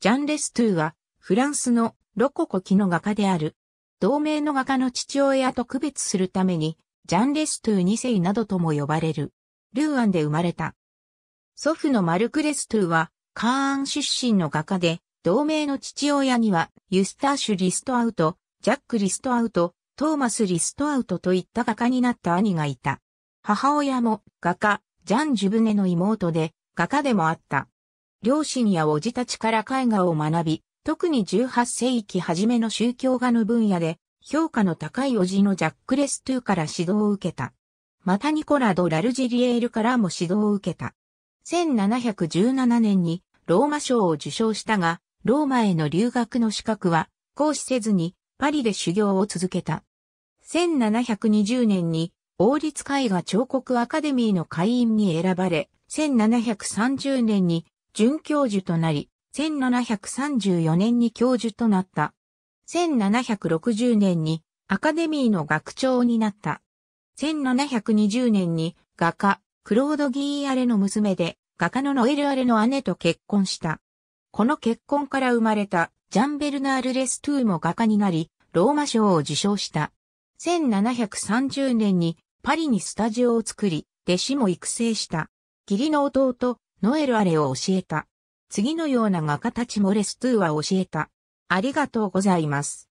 ジャン・レストゥーは、フランスのロココキの画家である。同名の画家の父親と区別するために、ジャン・レストゥー2世などとも呼ばれる。ルーアンで生まれた。祖父のマルク・レストゥーは、カーアン出身の画家で、同名の父親には、ユスターシュ・リストアウト、ジャック・リストアウト、トーマス・リストアウトといった画家になった兄がいた。母親も画家、ジャン・ジュブネの妹で、画家でもあった。両親やおじたちから絵画を学び、特に18世紀初めの宗教画の分野で、評価の高いおじのジャック・レストゥーから指導を受けた。またニコラド・ラルジリエールからも指導を受けた。1717年にローマ賞を受賞したが、ローマへの留学の資格は行使せずにパリで修行を続けた。1720年に王立絵画彫刻アカデミーの会員に選ばれ、1730年に准教授となり、1734年に教授となった。1760年にアカデミーの学長になった。1720年に画家、クロード・ギー・アレの娘で、画家のノエル・アレの姉と結婚した。この結婚から生まれたジャンベルナール・レストゥーも画家になり、ローマ賞を受賞した。1730年にパリにスタジオを作り、弟子も育成した。義理の弟、ノエル・アレを教えた。次のような画家たちもレストゥーは教えた。ありがとうございます。